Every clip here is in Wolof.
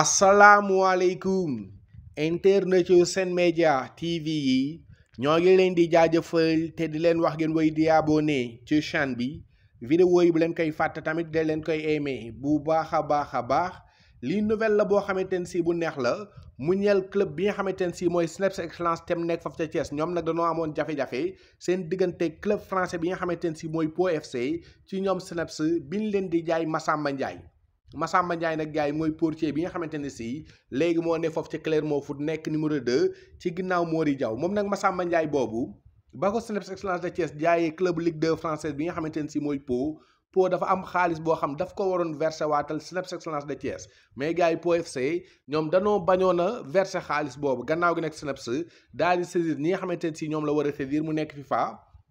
asalaamualeykum internet yu seen Média TV yi ñoo ngi leen di jaajëfal te di leen wax ngeen way di abonné ci chaîne bi vidéo yi bu leen koy fàtte tamit da leen koy aimé bu baax a baax a baax lii nouvelle la boo xamante ne si bu neex la mu ñeel club bi nga xamante ne si mooy CNEPS Excellence tem nekk foofu ca Thiès ñoom nag dañoo amoon jafe-jafe seen diggante club français bi nga xamante ne si mooy Po FC ci ñoom CNEPS biñ leen di jaay masamba Ndiaye Massamba Ndiaye nag gars yi mooy portier bi nga xamante ne si léegi moo ne foofu ci Clermont Foot nekk numéro 2 ci ginnaaw Mori Diaw moom nag Massamba Ndiaye boobu ba ko Céleste Excellence de Thiès jaayee club Ligue 2 française bi nga xamante ne si mooy Po Po dafa am xaalis boo xam daf ko waroon versé waatal Céleste Excellence de Thiès mais gars yi Po FC ñoom danoo bañoon a versé xaalis boobu gannaaw gi nag Céleste daal di saisir ñi nga xamante ne si ñoom la war a saisir mu nekk FIFA.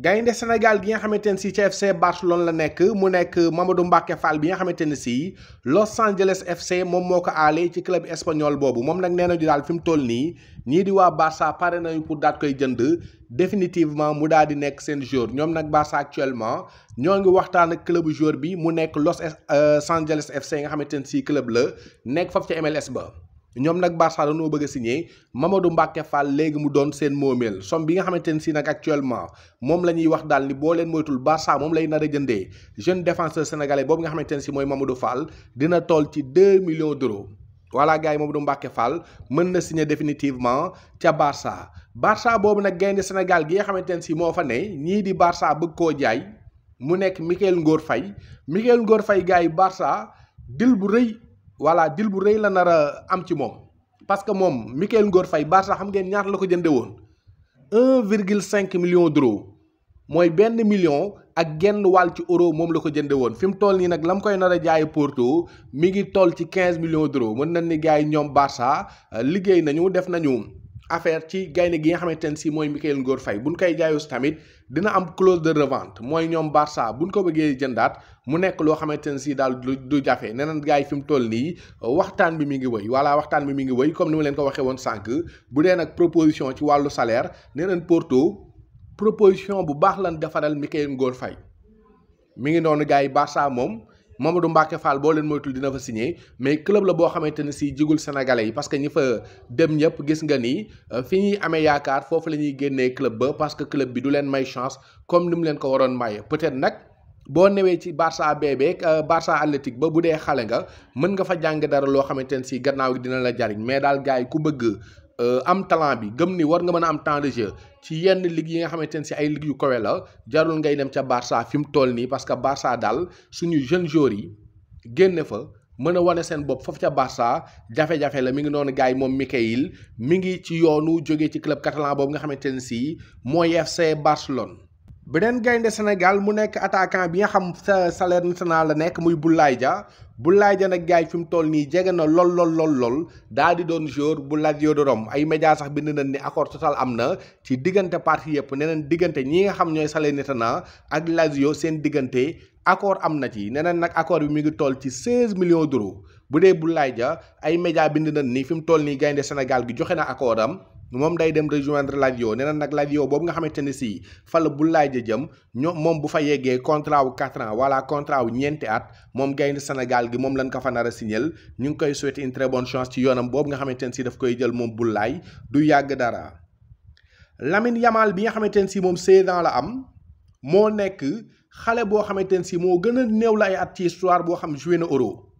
gaynde Sénégal gi nga xamante ne si ca FC Barcelone la nekk mu nekk Mamadou Mbacké Fall bi nga xamante ne si Los Angeles FC moom moo ko aale ci club espagnol boobu moom nag nee nañu daal fi mu toll nii ñii di waa Barça pare nañu pour daat koy jënd définitivement mu daal nekk seen joueur ñoom nag Barça actuellement ñoo ngi waxtaan ak club joueur bi mu nekk Los euh, Angeles FC nga xamante ne si club la nekk foofu ca MLS ba. ñom nak Barça no bëgg signé Mamadou Mbacke Fall légui mu doon seen momel som bi nga xamante ne si nag actuellement mom lañuy wax dal ni bo leen moytul Barça mom lay nar jëndé jeune défenseur sénégalais bobu nga xamante ne si mooy Mamadou Fall dina toll ci 2 millions d'euros voilà gars yi Mamadou Mbacke Fall mën na signé définitivement ci Barça Barça boobu nag gaynde Sénégal gi nga xamante ne si moo fa né ñii di Barça bëgg ko jaay mu nek Mikayil Ngor fay Mikayil Ngor fay gars Barça dil bu rëy. voilà dil bu rëy la nar a am ci moom parce que moom Mikayil Ngor Faye Barça xam ngeen ñaata la ko jënde woon un virgule cinq million d'euros mooy benn million ak genn wàll ci euro moom la ko jënde woon fi mu toll nii nag la mu koy nar a jaay Porto mi ngi toll ci quinze millions d'euros mën na ni gars yi ñoom Barça euh, liggéey nañu def nañu affaire ci gaynde gi nga xamante ne si mooy Mikayil Ngor Faye buñ koy jaayus tamit dina am clause de revente mooy ñoom bu buñ ko bëggee jëndaat mu nekk loo xamante ne si daal du jafe neneen gars yi fi mu toll nii waxtaan bi mi ngi wëy voilà waxtaan bi mi ngi wëy comme ni leen ko waxee woon sànq bu dee nag proposition ci wàllu salaire neneen Porto proposition bu baax lan defaral Mikayil Ngor fay mi ngi noonu gars yi Barça moom. Mamadou Mbacke Fall boo leen moytul dina fa signé mais club la boo xamante ne si jigul sénégalais yi parce que ñi fa dem ñëpp gis nga ni euh, fi ñuy amee yaakaar foofu la ñuy génnee club ba parce que club bi du leen may chance comme ni mu leen ko waroon maye peut-être nag. boo newee ci Barça beebee euh, Barça Athlétique ba bu dee xale nga mën nga fa jàng dara loo xamante ne si gannaaw gi dina la jariñ mais daal gars yi ku bëgg Euh, am talent bi gëm ni war nga mën a am temps de jeu ci yenn ligue yi nga xamante ne si ay ligue yu kawe la jarul ngay dem ca Barça fi mu toll nii parce que Barça daal suñu jeune jour yi génne fa mën a wane seen bopp foofu ca Barça jafe-jafe la mi ngi noonu gars yi moom Mikayil mi ngi ci yoonu jóge ci club catalan boobu nga xamante ne si mooy FC Barcelone. beneen gaynde Sénégal mu nekk attaquant bi nga xam sa salaire national la nekk muy Boulaye Dia Boulaye Dia nag gaay fi mu toll nii jege na lool lool lool lool daal di doon joueur bu Lazio de Rome ay médias sax bind nañ ni accord total am na ci diggante parti yëpp neneen diggante ñi nga xam ñooy Salernitana ak Lazio seen diggante accord am na ci neneen nag accord bi mu ngi toll ci 16 millions d'euros bu dee Boulaye ja ay médias bind nañ ni fi mu toll nii gaynde Sénégal gi joxe na accord am moom day dem rejoindre Lazio nee na nag Lazio boobu nga xamante ne si fa la bu laaj jëm ñoom moom bu fa yeggee contrat wu 4 ans wala contrat wu ñeenti at moom gaynde Sénégal gi moom lañ ko fa nar a signal ñu ngi koy souhaiter une très bonne chance ci yoonam boobu nga xamante ne si daf koy jël moom bu laaj du yàgg dara Lamine Yamal bi nga xamante ne si moom 16 ans la am moo nekk xale boo xamante ne si moo gën a néew la ay at ci histoire boo xam joué na euro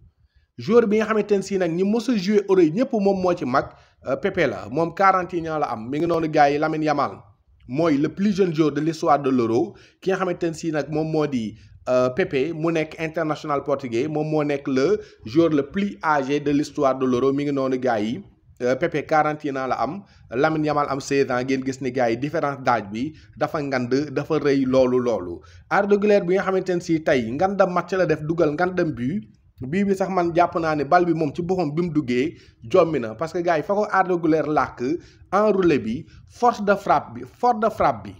joueur bi nga xamante ne si nag ñi mos a joué euro yi ñëpp moom moo ci mag. Euh, Pepe la mon 41 ans la am mi ngi noonu gars yi Lamine Yamal mooy le plus jeune joueur de l'histoire de l'Euro ki nga xamante ainsi si nag moom euh, Pepe mu nekk international portugais mon moo le joueur le plus âgé de l'histoire de l'Euro mi ngi noonu gars yi euh, Pepe 41 ans la am Lamine Yamal am 16 ans ngeen gis ni gaay différence d'âge bi dafa ngand dafa reuy loolu loolu. Arda Güler bi nga xamanteni ne si ngandam match la def duggal ngandam but. Bibi sax man japp na ni bal bi mom ci bokom bim mu jomina parce que gars yi fa ko Arda Güler làkk enroulé bi force de frappe bi force de frappe bi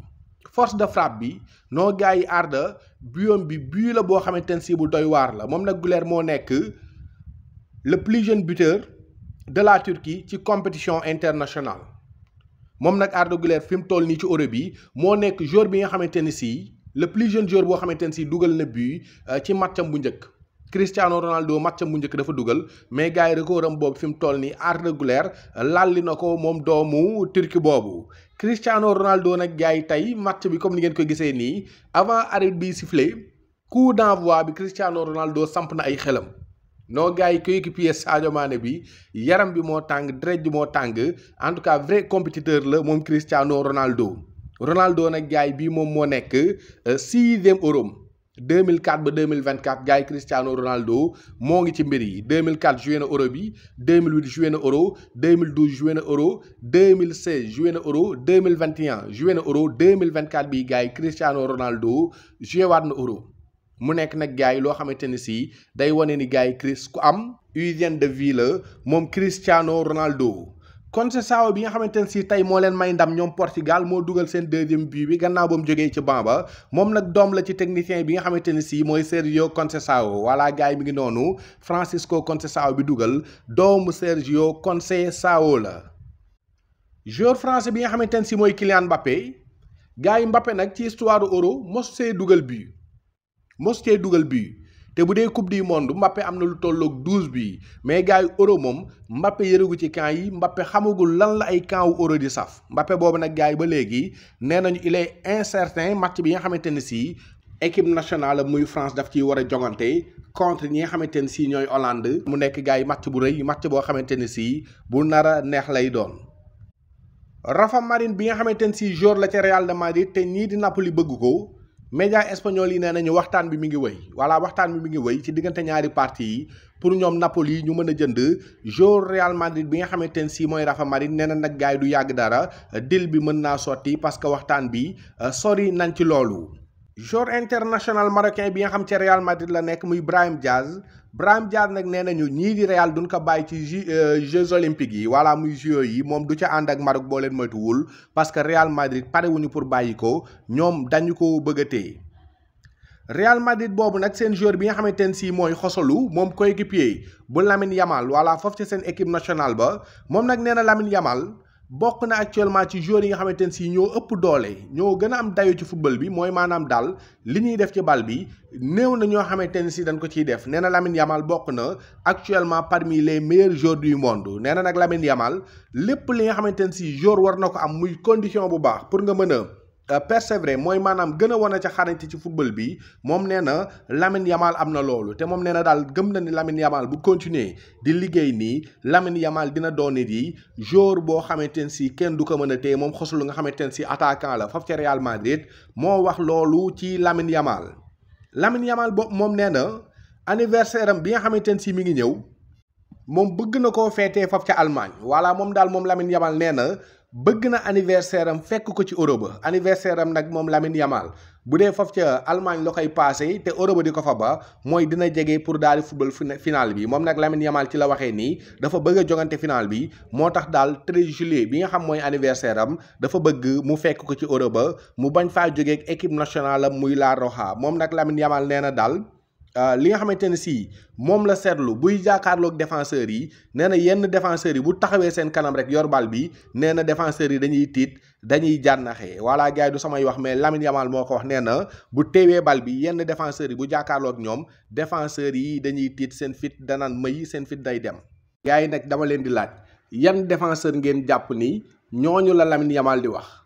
force de frappe bi no gars Arda buyom bi bu la bo xamante ne si bu doy war la mom nak Güler mo nek le plus jeune buteur de la Turquie ci compétition internationale mom nak Arda Güler fim toll ni ci Europe bi moo joueur bi nga xamante si le plus jeune joueur bo xamante ne si na but euh, ci matcham bu njëkk Cristiano Ronaldo match mu njëkk dafa dugal mais gars yi record am boobu fi mu toll ni Arda Güler lalli na ko moom doomu turki boobu. Cristiano Ronaldo nag gars yi tey match bi comme ni ngeen ko gisee nii avant arbitre bi sifflé coup d'envoi bi Cristiano Ronaldo samp na ay xelam. noo gars yi coéquipier Sadio Mané bi yaram bi moo tàng drej bi moo tàng en tout cas vrai compétiteur la moom Cristiano Ronaldo Ronaldo nag gaay yi bii moom moo nekk euh, sixième euroom 2004 ba 2024 gars yi Cristiano Ronaldo moo ngi ci mbir yi 2004 joué na euro bi 2008 joué na euro 2012 joué na euro 2016 joué na euro 2021 joué na euro 2024 bii gars yi Cristiano Ronaldo joué waat na euro mu nekk nag gars yi loo xamante ni si day wane ni gars yi Chris ku am hygiène de vie la moom Cristiano Ronaldo. Conceição bi nga xamante ne sii tey moo leen may ndam ñoom Portugal moo dugal seen deuxième but bi gannaaw ba mu jógee ci banc ba moom nag doom la ci technicien bi nga xamante ne si mooy Sergio Conceição voilà gars yi mi ngi noonu Francisco Conceição bi dugal doomu Sergio Conceição la. joueur français bi nga xamante ne si mooy Kylian Mbappé gars yi Mbappé nag ci histoire euro mos see dugal bi mos dugal but. te bu dee coupe du monde Mbappé am na lu tolloog douze bi mais gars yi euro moom Mbappé yëragu ci camp yi Mbappé xamagul lan la ay camp wu di saf Mbappé boobu nag gars yi ba léegi nee nañu il est incertain match bi nga xamante ne sii national nationale muy France daf ciy war a jongante contre ñi nga xamante ne sii ñooy Hollande mu nekk gars yi match bu rëy match boo xamante ne sii bu nar a neex lay doon. Rafa Marine bi nga xamante ne sii joueur la ca Real de Madrid te ñii di Napoli bëgg ko. média espagnol yi nee nañu waxtaan bi mi ngi wëy voilà waxtaan bi mi ngi wëy ci diggante ñaari parti yi pour ñoom Napoli ñu mën a jënd joueur Real Madrid bi nga xamante ne si mooy Rafa Marin nee na nag gars yi du yàgg dara deal bi mën naa sotti parce que waxtaan bi euh, sori nañ ci loolu. joueur international marocain bi nga xam ci Real Madrid la nekk muy Brahim Diaz Brahim Diaz nag nee ñu ñii di Real duñ ko bàyyi ci euh, Jeux olympiques yi wala muy Jeux yi moom du ca ànd ak Maroc boo leen moytuwul parce que Real Madrid parewuñu pour bàyyi ko ñoom dañu ko bëgg a téye Real Madrid boobu nag seen joueur bi nga xamante ne sii mooy xosolu moom coéquipier bu Lamine Yamal voilà foofu ci seen équipe national ba moom nag nee na Lamine Yamal. bokk na actuellement ci joueurs yi nga xamanteni si ñoo doole ñoo a am dayu ci football bi li def na si ko def actuellement parmi les meilleurs joueurs du monde nee na Lamine Yamal lépp li nga xamanteni si joueur war condition bu pour euh, persévérer mooy maanaam gën a wane ca xarañte ci football bi mom nee Lamine Yamal amna na loolu te mom nee na daal gëm na ni Lamine Yamal bu continuer di liggéey ni Lamine Yamal dina doone di joueur bo xamante si kenn du ko mën a mom moom nga si attaquant la faf ci Real Madrid mo wax loolu ci Lamine Yamal Lamine Yamal boobu mom nee na anniversaire am bi nga xamante si mi ngi ñew mom bëgg na koo faf ci Allemagne voilà mom dal mom Lamine Yamal nee bëgg na anniversaire am fekk ko ci Europe anniversaire am nag moom Lamine Yamal bu dee foofu ca Allemagne la koy passé te Europe di ko fa ba mooy dina jege pour daal di football final bi moom nag Lamine Yamal ci la waxee nii dafa bëgg jogante final bi moo tax daal 13 juillet bi nga xam mooy anniversaire am dafa bëgg mu fekk ko ci Europe mu bañ faa jógeeg équipe nationale am muy La Roja moom nag Lamine Yamal nee na daal. Euh, li nga xamante ne si moom la seetlu buy jaakaarloog défenseurs yi nee na yenn défenseurs yi bu taxawee seen kanam rek yor bal bi nee na défenseurs yi dañuy tiit dañuy jànnaxee voilà gars samay wax mais Lamine Yamal moo ko wax nee na bu teewee bal bi yenn défenseurs yi bu jaakaarloog ñoom défenseurs yi dañuy tiit seen fit danaan may seen fit day dem. gars yi nag dama leen di laaj yan défenseur ngeen jàpp ni ñooñu la lamin Yamal di wax.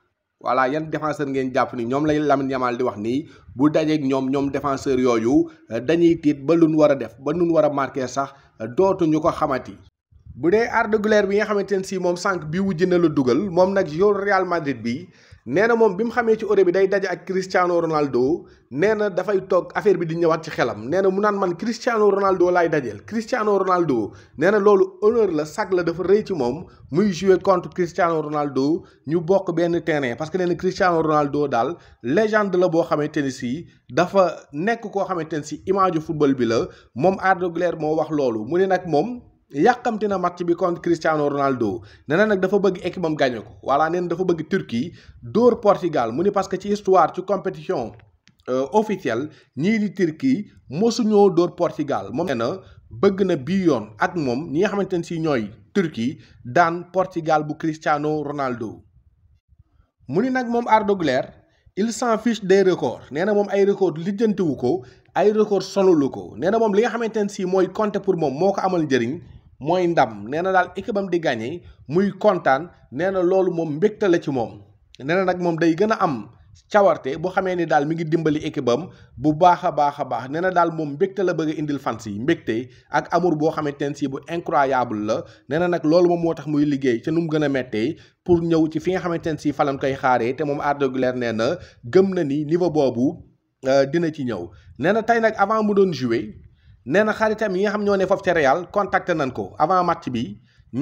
voilà yan défenseur ngeen jàpp ni ñoom lay Lamine Yamal di wax nii bu dajeek ñoom ñoom défenseur yooyu euh, dañuy tiit ba luñ war a def ba luñ war a marqué sax euh, dootuñu ko xamati. bu dee Arda Güler bi nga xamante ne si moom sànq bi wujj na la dugal moom nag yow Real Madrid bi nee na moom bi mu xamee ci Euro bi day daje ak Cristiano Ronaldo nee na dafay toog affaire bi di ñëwaat ci xelam nee na mu naan man Cristiano Ronaldo laay dajeel Cristiano Ronaldo nee na loolu honneur la sag la dafa rëy ci moom muy jouer contre Cristiano Ronaldo ñu bokk benn terrain parce que nee na Cristiano Ronaldo daal légende la boo xamante ni si dafa nekk koo xamante ni si image football bi la moom Arda Güler moo wax loolu mu ne nag moom. yàqamti na match bi contre Cristiano Ronaldo nee na nag dafa bëgg équipe am gagné ko voilà nee na dafa bëgg Turquie dóor Portugal mu ni parce que ci histoire ci compétition euh, officielle ñii di Turquie mosuñoo dóor Portugal moom nee na bëgg na bii yoon ak moom ñi nga xamante ne si ñooy Turquie daan Portugal bu Cristiano Ronaldo. mu ni nag moom Arda Güler il s'en fiche des records nee na moom ay records lijjantiwu ko ay records sonulu ko nee na moom li nga xamante ne si mooy compter pour moom moo ko amal njëriñ. mooy ndam nee na daal équipe am di gagné muy kontaan nee na loolu moom mbégte la ci moom nee nag moom day gën a am cawarte bu xamee ni daal mi ngi dimbali équipe am bu baax a baax a baax nee na daal moom mbégte la bëgg indil fans yi mbégte ak amour boo xamante ne si bu incroyable la nee na nag loolu moom moo tax muy liggéey ca nu mu gën a méttee pour ñëw ci fi nga xamante ne si falan koy xaaree te moom Arda Güler nee na gëm na ni niveau boobu euh, dina ci ñëw nee na tey nag avant mu doon jouer nee na xaritam yi nga xam ñoo ne foofu ca Real contacté nañ ko avant match bi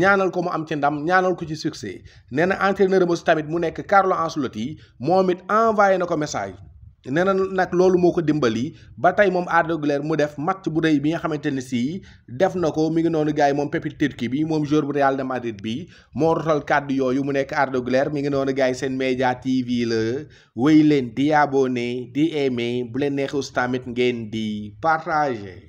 ñaanal ko mu am ci ndam ñaanal ko ci succès neena na entraîneur ba tamit mu nekk Carlo Ancelotti moom it envoyé na ko message. nee na nag loolu moo ko dimbali ba tey moom Arda mu def match bu rëy bi nga xamante ne sii def na ko mi ngi noonu gars yi moom pépite turki bi moom joueur bu Real de Madrid bi moo rotal kàddu yooyu mu nekk Arda Güler mi ngi noonu gars yi seen média TV la wéy leen di abonné di aimé bu leen neexee tamit ngeen di partager.